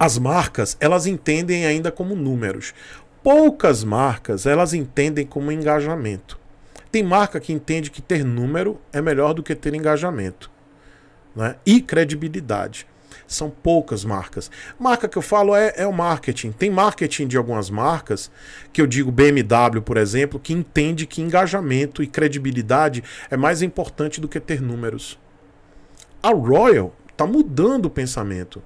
as marcas, elas entendem ainda como números. Poucas marcas, elas entendem como engajamento. Tem marca que entende que ter número é melhor do que ter engajamento né? e credibilidade. São poucas marcas. Marca que eu falo é, é o marketing. Tem marketing de algumas marcas, que eu digo BMW, por exemplo, que entende que engajamento e credibilidade é mais importante do que ter números. A Royal está mudando o pensamento.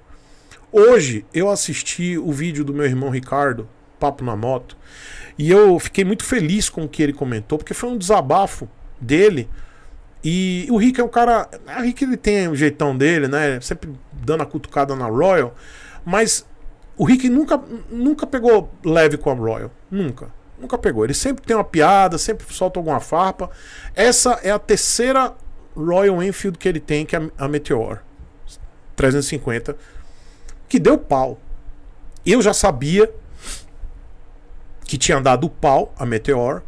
Hoje eu assisti o vídeo do meu irmão Ricardo, Papo na Moto, e eu fiquei muito feliz com o que ele comentou, porque foi um desabafo dele. E o Rick é um cara. O é Rick ele tem um jeitão dele, né? É sempre dando a cutucada na Royal. Mas o Rick nunca, nunca pegou leve com a Royal. Nunca. Nunca pegou. Ele sempre tem uma piada, sempre solta alguma farpa. Essa é a terceira Royal Enfield que ele tem, que é a Meteor 350 que deu pau. Eu já sabia que tinha dado pau a Meteor.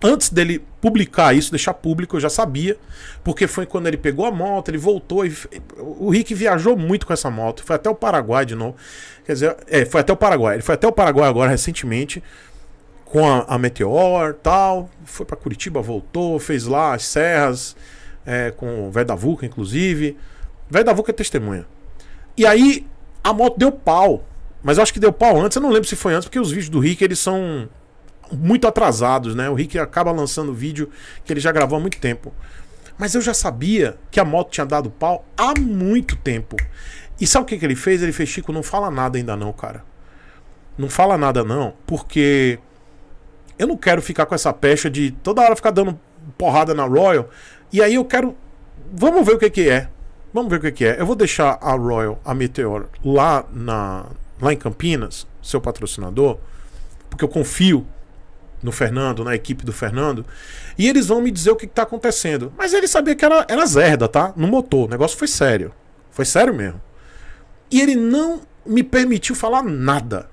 Antes dele publicar isso, deixar público, eu já sabia, porque foi quando ele pegou a moto, ele voltou e o Rick viajou muito com essa moto, foi até o Paraguai de novo. Quer dizer, é, foi até o Paraguai, ele foi até o Paraguai agora recentemente com a, a Meteor, tal, foi para Curitiba, voltou, fez lá as serras é, com o Véio da inclusive. Véio da é testemunha. E aí a moto deu pau. Mas eu acho que deu pau antes, eu não lembro se foi antes, porque os vídeos do Rick, eles são muito atrasados, né? O Rick acaba lançando vídeo que ele já gravou há muito tempo. Mas eu já sabia que a moto tinha dado pau há muito tempo. E sabe o que, que ele fez? Ele fez, Chico, não fala nada ainda não, cara. Não fala nada não, porque eu não quero ficar com essa pecha de toda hora ficar dando porrada na Royal. E aí eu quero. Vamos ver o que, que é. Vamos ver o que, que é. Eu vou deixar a Royal, a Meteor, lá, na, lá em Campinas, seu patrocinador, porque eu confio no Fernando, na equipe do Fernando, e eles vão me dizer o que está acontecendo. Mas ele sabia que era, era zerda, tá? No motor. O negócio foi sério. Foi sério mesmo. E ele não me permitiu falar nada.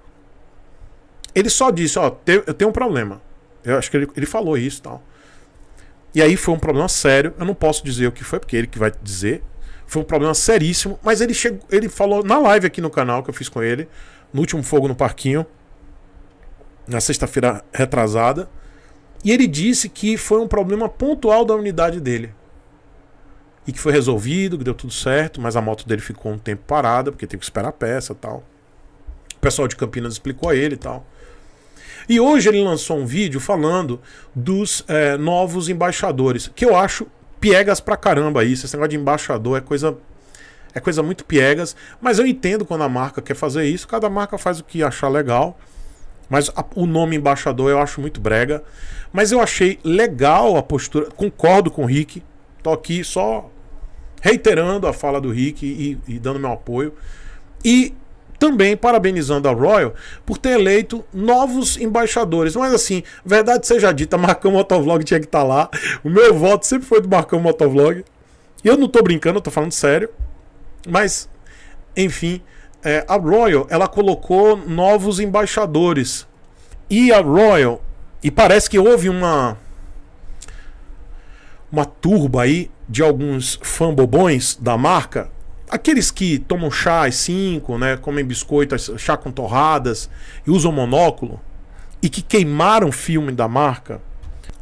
Ele só disse: Ó, oh, eu tenho um problema. Eu acho que ele, ele falou isso tal. E aí foi um problema sério. Eu não posso dizer o que foi, porque é ele que vai dizer. Foi um problema seríssimo, mas ele chegou, ele falou na live aqui no canal que eu fiz com ele, no último fogo no parquinho, na sexta-feira retrasada, e ele disse que foi um problema pontual da unidade dele. E que foi resolvido, que deu tudo certo, mas a moto dele ficou um tempo parada, porque teve que esperar a peça e tal. O pessoal de Campinas explicou a ele e tal. E hoje ele lançou um vídeo falando dos é, novos embaixadores, que eu acho piegas pra caramba isso. Esse negócio de embaixador é coisa. É coisa muito piegas, mas eu entendo quando a marca quer fazer isso, cada marca faz o que achar legal. Mas a, o nome embaixador eu acho muito brega. Mas eu achei legal a postura. Concordo com o Rick. Tô aqui só reiterando a fala do Rick e, e dando meu apoio. E também parabenizando a Royal por ter eleito novos embaixadores. Mas assim, verdade seja dita, Marcão Motovlog tinha que estar tá lá. O meu voto sempre foi do Marcão Motovlog. E eu não tô brincando, eu tô falando sério. Mas, enfim, é, a Royal, ela colocou novos embaixadores. E a Royal, e parece que houve uma uma turba aí de alguns fã bobões da marca Aqueles que tomam chá às 5, né, comem biscoito, chá com torradas e usam monóculo e que queimaram filme da marca,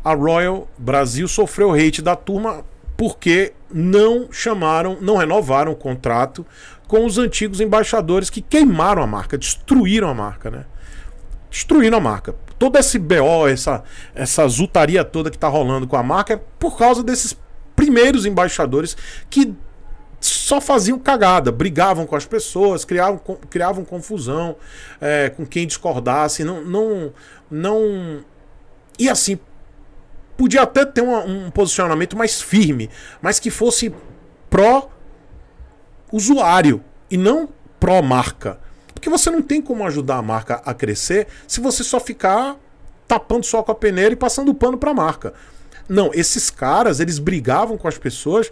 a Royal Brasil sofreu hate da turma porque não chamaram, não renovaram o contrato com os antigos embaixadores que queimaram a marca, destruíram a marca, né? Destruíram a marca. Todo esse BO, essa, essa zutaria toda que tá rolando com a marca é por causa desses primeiros embaixadores que só faziam cagada, brigavam com as pessoas, criavam, criavam confusão é, com quem discordasse, não, não, não. E assim, podia até ter um posicionamento mais firme, mas que fosse pró-usuário e não pró-marca. Porque você não tem como ajudar a marca a crescer se você só ficar tapando só com a peneira e passando o pano para a marca. Não, esses caras, eles brigavam com as pessoas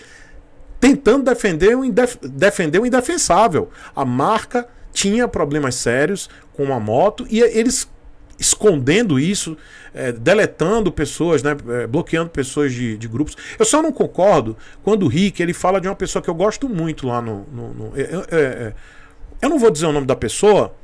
tentando defender o, indef defender o indefensável. A marca tinha problemas sérios com a moto e eles escondendo isso, é, deletando pessoas, né, é, bloqueando pessoas de, de, grupos. Eu só não concordo quando o Rick ele fala de uma pessoa que eu gosto muito lá no. no, no é, eu não vou dizer o nome da pessoa,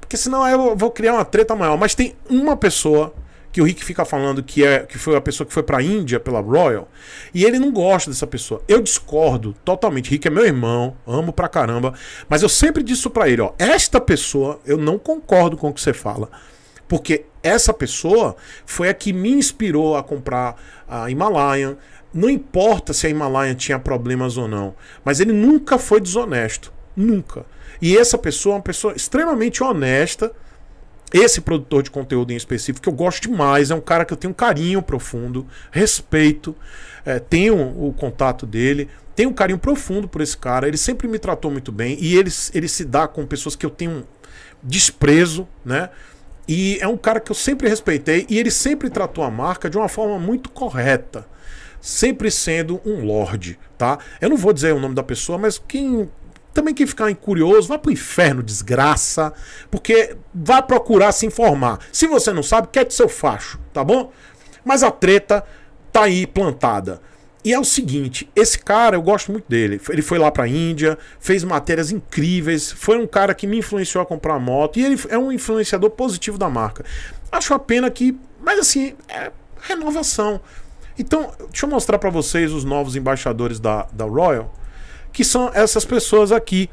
porque senão eu vou criar uma treta maior. Mas tem uma pessoa que o Rick fica falando que é que foi a pessoa que foi para a Índia pela Royal, e ele não gosta dessa pessoa. Eu discordo totalmente. Rick é meu irmão, amo pra caramba, mas eu sempre disse para ele, ó, esta pessoa eu não concordo com o que você fala. Porque essa pessoa foi a que me inspirou a comprar a Himalayan. Não importa se a Himalayan tinha problemas ou não, mas ele nunca foi desonesto, nunca. E essa pessoa é uma pessoa extremamente honesta, esse produtor de conteúdo em específico, que eu gosto demais, é um cara que eu tenho um carinho profundo, respeito, é, tenho o contato dele, tenho um carinho profundo por esse cara, ele sempre me tratou muito bem e ele, ele se dá com pessoas que eu tenho desprezo, né? E é um cara que eu sempre respeitei e ele sempre tratou a marca de uma forma muito correta, sempre sendo um lorde, tá? Eu não vou dizer o nome da pessoa, mas quem também quem ficar curioso, vá pro inferno, desgraça, porque vá procurar se informar. Se você não sabe, quer seu facho, tá bom? Mas a treta tá aí plantada. E é o seguinte, esse cara, eu gosto muito dele. Ele foi lá para a Índia, fez matérias incríveis, foi um cara que me influenciou a comprar a moto e ele é um influenciador positivo da marca. Acho a pena que, mas assim, é renovação. Então, deixa eu mostrar para vocês os novos embaixadores da, da Royal que são essas pessoas aqui.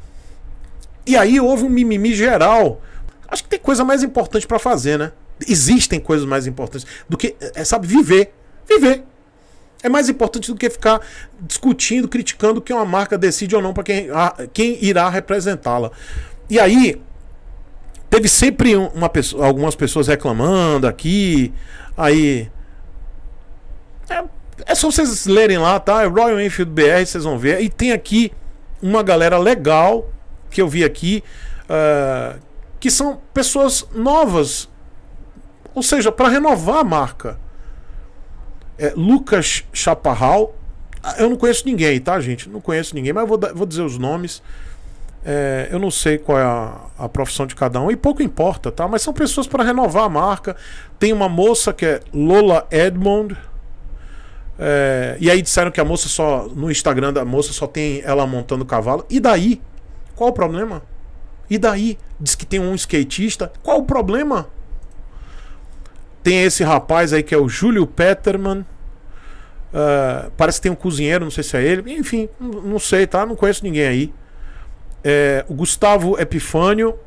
E aí houve um mimimi geral. Acho que tem coisa mais importante para fazer, né? Existem coisas mais importantes do que, é, sabe, viver. Viver. É mais importante do que ficar discutindo, criticando que uma marca decide ou não para quem, quem irá representá-la. E aí, teve sempre uma pessoa, algumas pessoas reclamando aqui. Aí. É, é só vocês lerem lá, tá? É Royal Enfield BR, vocês vão ver. E tem aqui uma galera legal que eu vi aqui, uh, que são pessoas novas, ou seja, para renovar a marca. É, Lucas Chaparral, ah, eu não conheço ninguém, tá, gente? Não conheço ninguém, mas vou, vou dizer os nomes. É, eu não sei qual é a, a, profissão de cada um e pouco importa, tá? Mas são pessoas para renovar a marca. Tem uma moça que é Lola Edmond é, e aí disseram que a moça só. No Instagram da moça só tem ela montando cavalo. E daí? Qual o problema? E daí? Diz que tem um skatista. Qual o problema? Tem esse rapaz aí que é o Júlio Peterman. Uh, parece que tem um cozinheiro, não sei se é ele. Enfim, não sei, tá? Não conheço ninguém aí. É, o Gustavo Epifânio.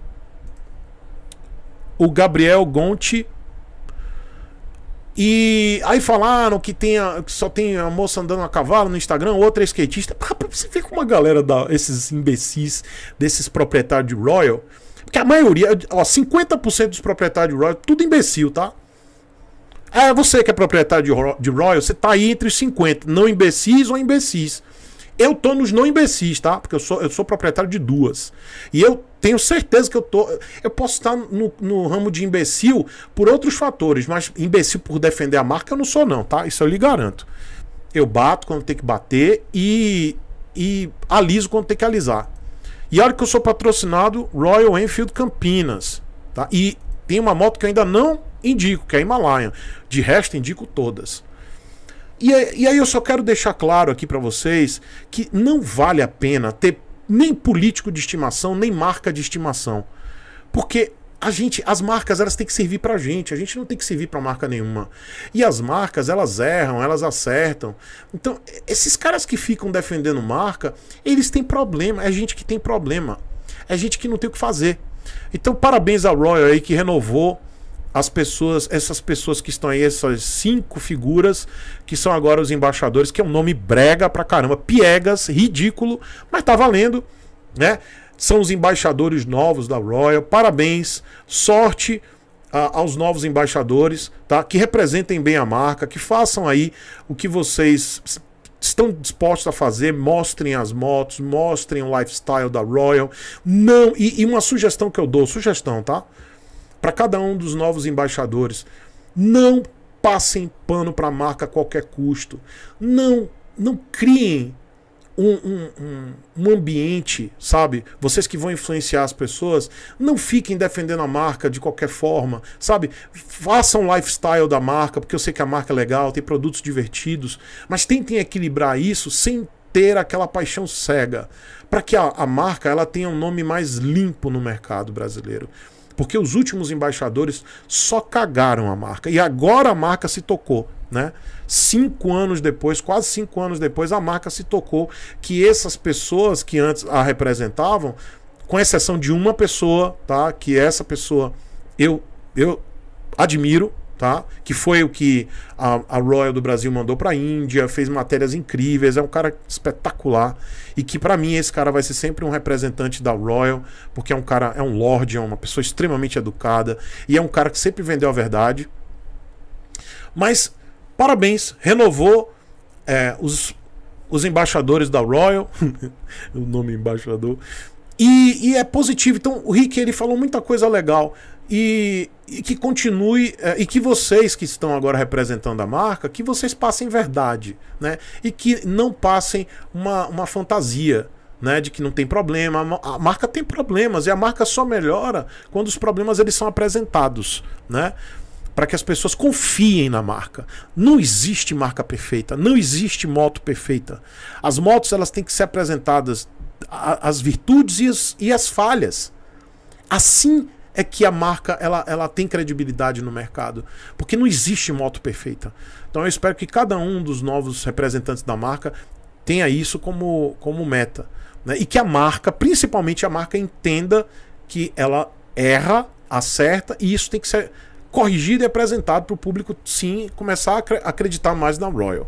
O Gabriel Gonti e aí falaram que, tem a, que só tem a moça andando a cavalo no Instagram, outra é pra Você ver como a galera da esses imbecis desses proprietários de Royal, porque a maioria, ó, 50% dos proprietários de Royal, tudo imbecil, tá? É, você que é proprietário de, de Royal, você tá aí entre os 50, não imbecis ou imbecis. Eu tô nos não imbecis, tá? Porque eu sou, eu sou proprietário de duas. E eu tenho certeza que eu tô. Eu posso estar no, no ramo de imbecil por outros fatores, mas imbecil por defender a marca eu não sou, não, tá? Isso eu lhe garanto. Eu bato quando tem que bater e, e aliso quando tem que alisar. E a hora que eu sou patrocinado, Royal Enfield Campinas. Tá? E tem uma moto que eu ainda não indico, que é a Himalayan. De resto, indico todas. E, e aí eu só quero deixar claro aqui para vocês que não vale a pena ter nem político de estimação, nem marca de estimação. Porque a gente, as marcas elas têm que servir pra gente, a gente não tem que servir pra marca nenhuma. E as marcas, elas erram, elas acertam. Então, esses caras que ficam defendendo marca, eles têm problema, é gente que tem problema. É gente que não tem o que fazer. Então, parabéns ao Royal aí que renovou as pessoas, essas pessoas que estão aí, essas cinco figuras que são agora os embaixadores, que é um nome brega pra caramba, piegas, ridículo, mas tá valendo, né? São os embaixadores novos da Royal. Parabéns, sorte a, aos novos embaixadores, tá? Que representem bem a marca, que façam aí o que vocês estão dispostos a fazer, mostrem as motos, mostrem o lifestyle da Royal. Não, e, e uma sugestão que eu dou, sugestão, tá? para cada um dos novos embaixadores. Não passem pano para a marca a qualquer custo. Não, não criem um, um, um, um, ambiente, sabe? Vocês que vão influenciar as pessoas, não fiquem defendendo a marca de qualquer forma, sabe? Façam lifestyle da marca, porque eu sei que a marca é legal, tem produtos divertidos, mas tentem equilibrar isso sem ter aquela paixão cega, para que a, a marca ela tenha um nome mais limpo no mercado brasileiro porque os últimos embaixadores só cagaram a marca. E agora a marca se tocou. Né? Cinco anos depois, quase cinco anos depois, a marca se tocou que essas pessoas que antes a representavam, com exceção de uma pessoa, tá? Que essa pessoa eu, eu admiro, tá? Que foi o que a, a Royal do Brasil mandou para a Índia, fez matérias incríveis, é um cara espetacular e que para mim esse cara vai ser sempre um representante da Royal, porque é um cara, é um lord, é uma pessoa extremamente educada e é um cara que sempre vendeu a verdade. Mas parabéns, renovou é, os, os embaixadores da Royal, o nome embaixador. E, e é positivo. Então o Rick ele falou muita coisa legal e, e, que continue eh, e que vocês que estão agora representando a marca, que vocês passem verdade, né? E que não passem uma, uma fantasia. Né, de que não tem problema, a marca tem problemas e a marca só melhora quando os problemas eles são apresentados, né? Para que as pessoas confiem na marca. Não existe marca perfeita, não existe moto perfeita. As motos elas têm que ser apresentadas as virtudes e as, e as falhas. Assim é que a marca ela, ela tem credibilidade no mercado. Porque não existe moto perfeita. Então eu espero que cada um dos novos representantes da marca tenha isso como, como meta. Né? E que a marca, principalmente a marca, entenda que ela erra, acerta, e isso tem que ser corrigido e apresentado para o público, sim, começar a acreditar mais na Royal.